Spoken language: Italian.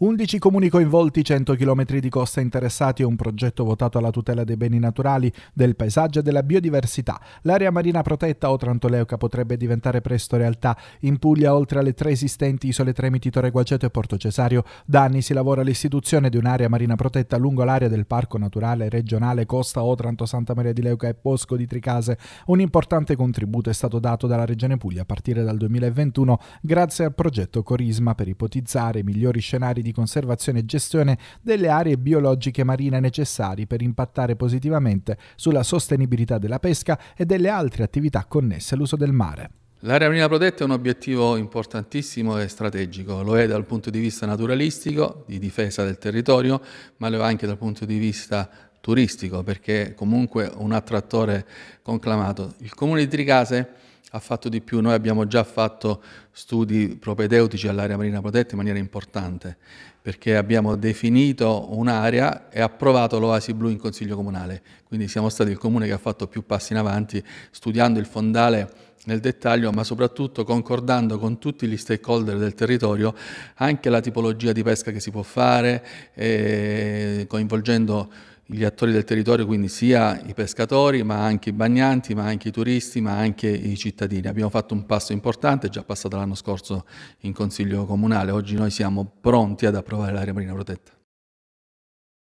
11 comuni coinvolti, 100 km di costa interessati e un progetto votato alla tutela dei beni naturali, del paesaggio e della biodiversità. L'area marina protetta Otranto-Leuca potrebbe diventare presto realtà. In Puglia, oltre alle tre esistenti isole Tremiti, Torre Guaceto e Porto Cesario, da anni si lavora all'istituzione di un'area marina protetta lungo l'area del Parco Naturale Regionale Costa Otranto-Santa Maria di Leuca e Bosco di Tricase. Un importante contributo è stato dato dalla Regione Puglia a partire dal 2021 grazie al progetto Corisma per ipotizzare i migliori scenari di di conservazione e gestione delle aree biologiche marine necessari per impattare positivamente sulla sostenibilità della pesca e delle altre attività connesse all'uso del mare. L'area marina protetta è un obiettivo importantissimo e strategico, lo è dal punto di vista naturalistico, di difesa del territorio, ma lo è anche dal punto di vista turistico perché comunque un attrattore conclamato. Il comune di Tricase ha fatto di più, noi abbiamo già fatto studi propedeutici all'area marina protetta in maniera importante perché abbiamo definito un'area e approvato l'oasi blu in consiglio comunale, quindi siamo stati il comune che ha fatto più passi in avanti studiando il fondale nel dettaglio, ma soprattutto concordando con tutti gli stakeholder del territorio anche la tipologia di pesca che si può fare, eh, coinvolgendo gli attori del territorio, quindi sia i pescatori, ma anche i bagnanti, ma anche i turisti, ma anche i cittadini. Abbiamo fatto un passo importante, già passato l'anno scorso in Consiglio Comunale, oggi noi siamo pronti ad approvare l'area marina protetta.